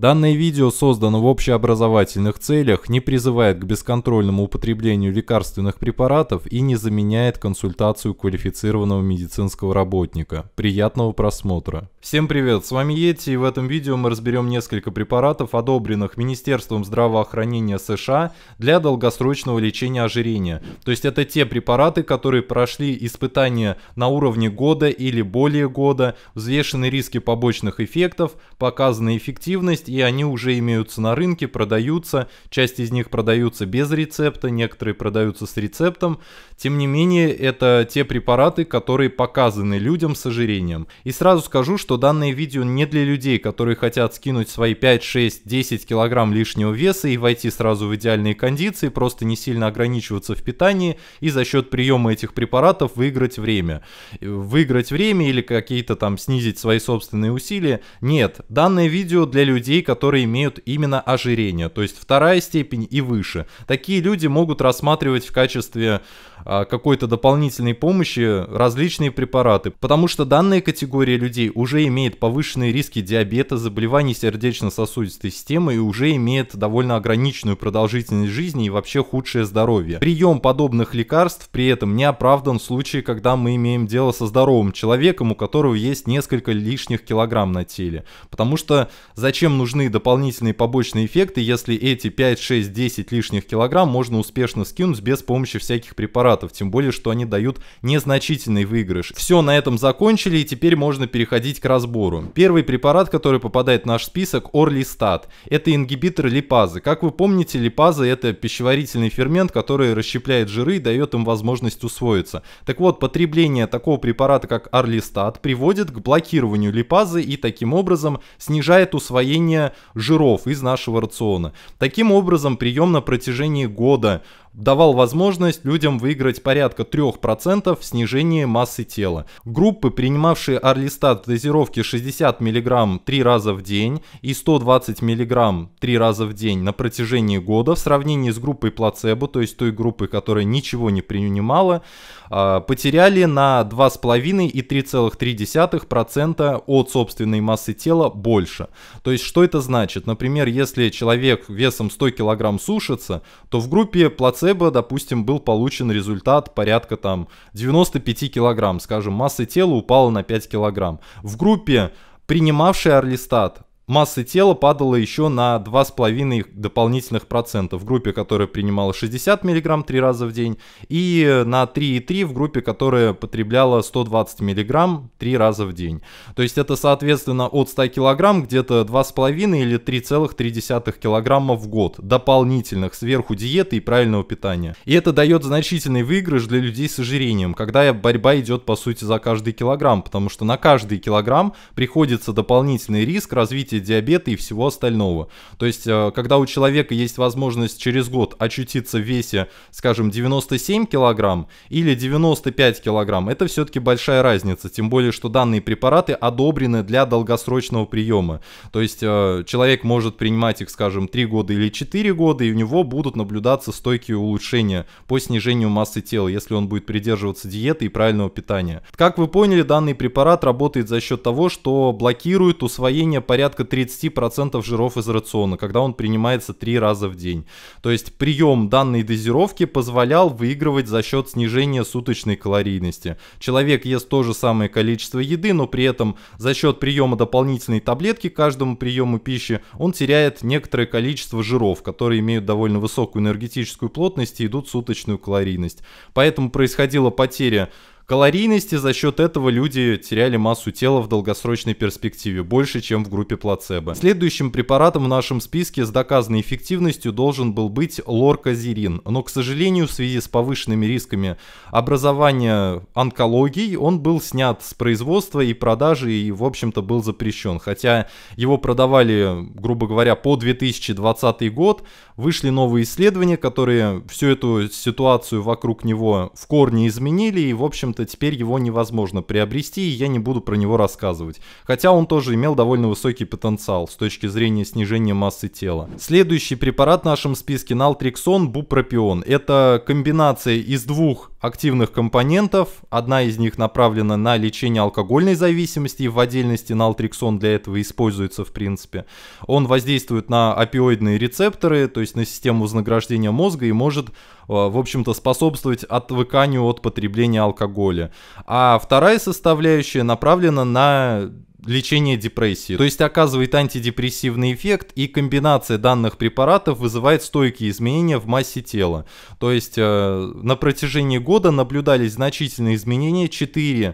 Данное видео создано в общеобразовательных целях, не призывает к бесконтрольному употреблению лекарственных препаратов и не заменяет консультацию квалифицированного медицинского работника. Приятного просмотра! Всем привет, с вами Йети и в этом видео мы разберем несколько препаратов, одобренных Министерством здравоохранения США для долгосрочного лечения ожирения. То есть это те препараты, которые прошли испытания на уровне года или более года, взвешены риски побочных эффектов, показана эффективность и они уже имеются на рынке, продаются. Часть из них продаются без рецепта, некоторые продаются с рецептом. Тем не менее, это те препараты, которые показаны людям с ожирением. И сразу скажу, что данное видео не для людей, которые хотят скинуть свои 5, 6, 10 килограмм лишнего веса и войти сразу в идеальные кондиции, просто не сильно ограничиваться в питании и за счет приема этих препаратов выиграть время. Выиграть время или какие-то там снизить свои собственные усилия. Нет, данное видео для людей, людей, которые имеют именно ожирение, то есть вторая степень и выше. Такие люди могут рассматривать в качестве а, какой-то дополнительной помощи различные препараты, потому что данная категория людей уже имеет повышенные риски диабета, заболеваний сердечно-сосудистой системы и уже имеет довольно ограниченную продолжительность жизни и вообще худшее здоровье. Прием подобных лекарств при этом не оправдан в случае, когда мы имеем дело со здоровым человеком, у которого есть несколько лишних килограмм на теле. Потому что зачем нужны дополнительные побочные эффекты, если эти 5, 6, 10 лишних килограмм можно успешно скинуть без помощи всяких препаратов, тем более, что они дают незначительный выигрыш. Все, на этом закончили, и теперь можно переходить к разбору. Первый препарат, который попадает в наш список, Орлистат. Это ингибитор липазы. Как вы помните, липаза это пищеварительный фермент, который расщепляет жиры и дает им возможность усвоиться. Так вот, потребление такого препарата, как Орлистат, приводит к блокированию липазы и таким образом снижает усвоение исключения жиров из нашего рациона. Таким образом, прием на протяжении года давал возможность людям выиграть порядка 3% в снижении массы тела. Группы, принимавшие Орлистат в дозировке 60 мг 3 раза в день и 120 мг 3 раза в день на протяжении года в сравнении с группой плацебо, то есть той группой, которая ничего не принимала, а, потеряли на 2,5 и 3,3% от собственной массы тела больше. То есть что это значит? Например, если человек весом 100 кг сушится, то в группе плацебо плацебо, допустим, был получен результат порядка там 95 килограмм, скажем, масса тела упала на 5 килограмм. В группе, принимавшей Орлистат, массы тела падала еще на 2,5 дополнительных процента в группе, которая принимала 60 мг 3 раза в день, и на 3,3 в группе, которая потребляла 120 мг 3 раза в день. То есть это, соответственно, от 100 кг где-то 2,5 или 3,3 кг в год дополнительных сверху диеты и правильного питания. И это дает значительный выигрыш для людей с ожирением, когда борьба идет, по сути, за каждый килограмм, потому что на каждый килограмм приходится дополнительный риск развития диабета и всего остального. То есть, э, когда у человека есть возможность через год очутиться в весе, скажем, 97 килограмм или 95 килограмм, это все-таки большая разница, тем более, что данные препараты одобрены для долгосрочного приема. То есть, э, человек может принимать их, скажем, 3 года или 4 года, и у него будут наблюдаться стойкие улучшения по снижению массы тела, если он будет придерживаться диеты и правильного питания. Как вы поняли, данный препарат работает за счет того, что блокирует усвоение порядка порядка 30% жиров из рациона, когда он принимается 3 раза в день. То есть прием данной дозировки позволял выигрывать за счет снижения суточной калорийности. Человек ест то же самое количество еды, но при этом за счет приема дополнительной таблетки каждому приему пищи он теряет некоторое количество жиров, которые имеют довольно высокую энергетическую плотность и идут суточную калорийность. Поэтому происходила потеря калорийности за счет этого люди теряли массу тела в долгосрочной перспективе, больше, чем в группе плацебо. Следующим препаратом в нашем списке с доказанной эффективностью должен был быть лоркозерин, но, к сожалению, в связи с повышенными рисками образования онкологий он был снят с производства и продажи и, в общем-то, был запрещен. Хотя его продавали, грубо говоря, по 2020 год, вышли новые исследования, которые всю эту ситуацию вокруг него в корне изменили и, в общем-то, что теперь его невозможно приобрести, и я не буду про него рассказывать. Хотя он тоже имел довольно высокий потенциал с точки зрения снижения массы тела. Следующий препарат в нашем списке – налтриксон бупропион. Это комбинация из двух активных компонентов. Одна из них направлена на лечение алкогольной зависимости, и в отдельности налтриксон для этого используется в принципе. Он воздействует на опиоидные рецепторы, то есть на систему вознаграждения мозга и может, э, в общем-то, способствовать отвыканию от потребления алкоголя. А вторая составляющая направлена на лечение депрессии. То есть оказывает антидепрессивный эффект, и комбинация данных препаратов вызывает стойкие изменения в массе тела. То есть э, на протяжении года наблюдались значительные изменения 4-5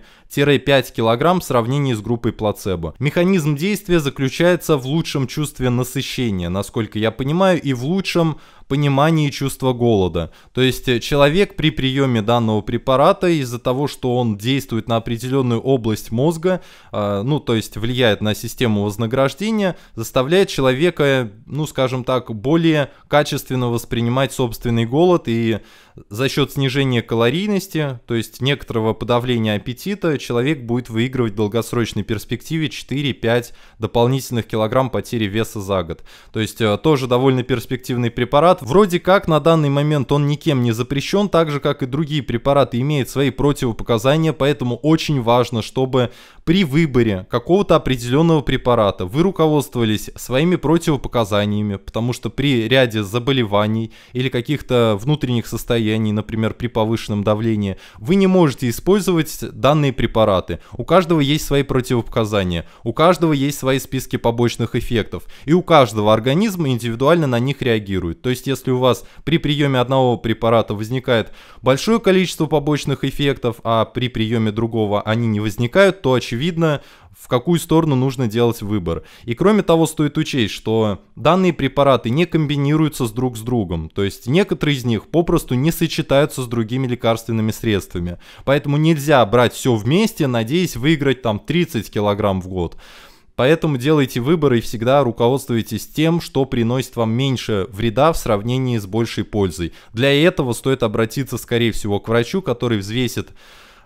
кг в сравнении с группой плацебо. Механизм действия заключается в лучшем чувстве насыщения, насколько я понимаю, и в лучшем понимание чувства голода. То есть э, человек при приеме данного препарата из-за того, что он действует на определенную область мозга, а, ну то есть влияет на систему вознаграждения, заставляет человека, ну скажем так, более качественно воспринимать собственный голод и за счет снижения калорийности, то есть некоторого подавления аппетита, человек будет выигрывать в долгосрочной перспективе 4-5 дополнительных килограмм потери веса за год. То есть э, тоже довольно перспективный препарат. Вроде как на данный момент он никем не запрещен, так же как и другие препараты имеет свои противопоказания, поэтому очень важно, чтобы при выборе какого-то определенного препарата вы руководствовались своими противопоказаниями, потому что при ряде заболеваний или каких-то внутренних состояний состоянии, например, при повышенном давлении, вы не можете использовать данные препараты. У каждого есть свои противопоказания, у каждого есть свои списки побочных эффектов, и у каждого организма индивидуально на них реагирует. То есть, если у вас при приеме одного препарата возникает большое количество побочных эффектов, а при приеме другого они не возникают, то очевидно, в какую сторону нужно делать выбор. И кроме того, стоит учесть, что данные препараты не комбинируются с друг с другом, то есть некоторые из них попросту не сочетаются с другими лекарственными средствами. Поэтому нельзя брать все вместе, надеясь выиграть там 30 килограмм в год. Поэтому делайте выборы и всегда руководствуйтесь тем, что приносит вам меньше вреда в сравнении с большей пользой. Для этого стоит обратиться, скорее всего, к врачу, который взвесит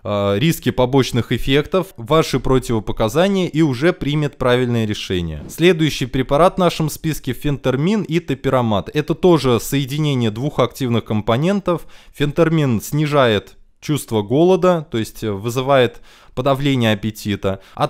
Э, риски побочных эффектов, ваши противопоказания и уже примет правильное решение. Следующий препарат в нашем списке фентермин и топирамат. Это тоже соединение двух активных компонентов. Фентермин снижает чувство голода, то есть э, вызывает подавление аппетита, а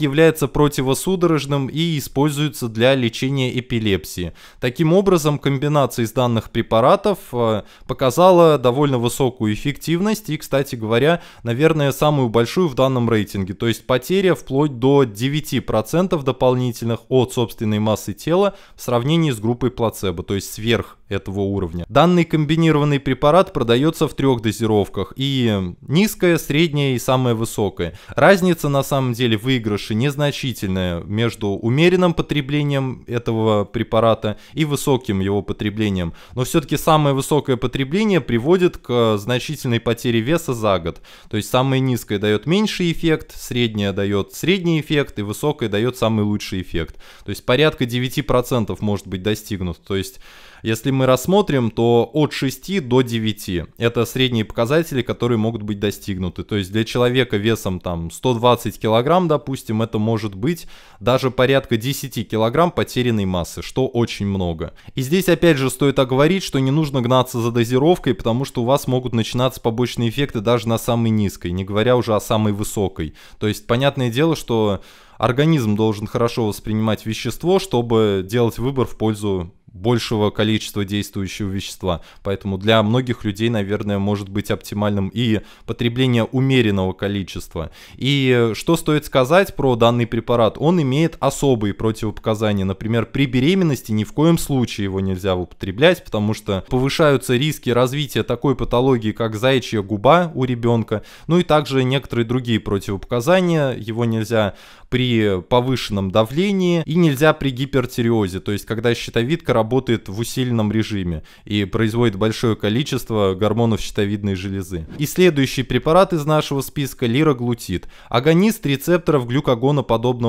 является противосудорожным и используется для лечения эпилепсии. Таким образом, комбинация из данных препаратов э, показала довольно высокую эффективность и, кстати говоря, наверное, самую большую в данном рейтинге, то есть потеря вплоть до 9% дополнительных от собственной массы тела в сравнении с группой плацебо, то есть сверх этого уровня. Данный комбинированный препарат продается в трех дозировках и низкая, средняя и самая высокая высокая. Разница на самом деле выигрыша незначительная между умеренным потреблением этого препарата и высоким его потреблением. Но все-таки самое высокое потребление приводит к э, значительной потере веса за год. То есть самое низкое дает меньший эффект, среднее дает средний эффект и высокое дает самый лучший эффект. То есть порядка 9% может быть достигнут. То есть если мы рассмотрим, то от 6 до 9 это средние показатели, которые могут быть достигнуты. То есть для человека весом там 120 килограмм, допустим, это может быть даже порядка 10 килограмм потерянной массы, что очень много. И здесь опять же стоит оговорить, что не нужно гнаться за дозировкой, потому что у вас могут начинаться побочные эффекты даже на самой низкой, не говоря уже о самой высокой. То есть понятное дело, что организм должен хорошо воспринимать вещество, чтобы делать выбор в пользу большего количества действующего вещества. Поэтому для многих людей, наверное, может быть оптимальным и потребление умеренного количества. И что стоит сказать про данный препарат? Он имеет особые противопоказания. Например, при беременности ни в коем случае его нельзя употреблять, потому что повышаются риски развития такой патологии, как заячья губа у ребенка. Ну и также некоторые другие противопоказания. Его нельзя при повышенном давлении и нельзя при гипертиреозе, то есть когда щитовидка работает в усиленном режиме и производит большое количество гормонов щитовидной железы. И следующий препарат из нашего списка – лироглутид. Агонист рецепторов глюкогона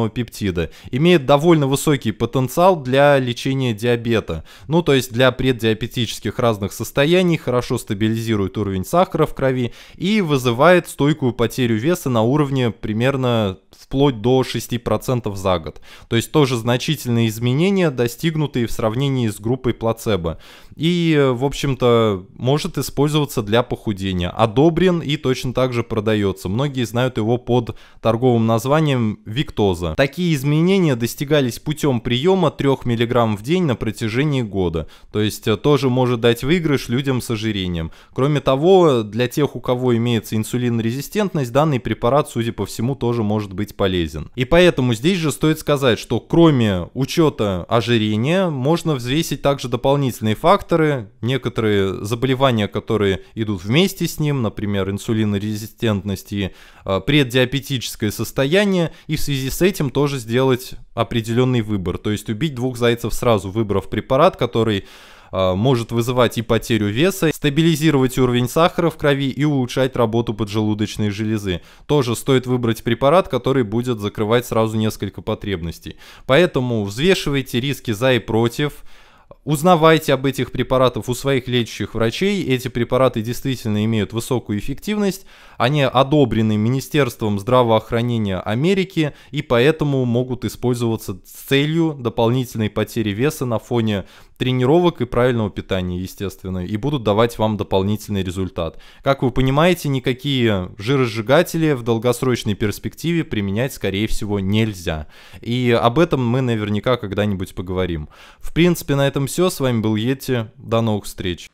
пептида. Имеет довольно высокий потенциал для лечения диабета. Ну, то есть для преддиабетических разных состояний, хорошо стабилизирует уровень сахара в крови и вызывает стойкую потерю веса на уровне примерно вплоть до 6% за год. То есть тоже значительные изменения, достигнутые в сравнении сравнении с группой плацебо. И, э, в общем-то, может использоваться для похудения. Одобрен и точно так же продается. Многие знают его под торговым названием Виктоза. Такие изменения достигались путем приема 3 мг в день на протяжении года. То есть э, тоже может дать выигрыш людям с ожирением. Кроме того, для тех, у кого имеется инсулинорезистентность, данный препарат, судя по всему, тоже может быть полезен. И поэтому здесь же стоит сказать, что кроме учета ожирения, можно взять взвесить также дополнительные факторы, некоторые заболевания, которые идут вместе с ним, например, инсулинорезистентность и э, преддиабетическое состояние, и в связи с этим тоже сделать определенный выбор, то есть убить двух зайцев сразу, выбрав препарат, который а, может вызывать и потерю веса, стабилизировать уровень сахара в крови и улучшать работу поджелудочной железы. Тоже стоит выбрать препарат, который будет закрывать сразу несколько потребностей. Поэтому взвешивайте риски за и против, Узнавайте об этих препаратах у своих лечащих врачей. Эти препараты действительно имеют высокую эффективность. Они одобрены Министерством здравоохранения Америки и поэтому могут использоваться с целью дополнительной потери веса на фоне тренировок и правильного питания, естественно, и будут давать вам дополнительный результат. Как вы понимаете, никакие жиросжигатели в долгосрочной перспективе применять, скорее всего, нельзя. И об этом мы наверняка когда-нибудь поговорим. В принципе, на этом все. С вами был Йети. До новых встреч.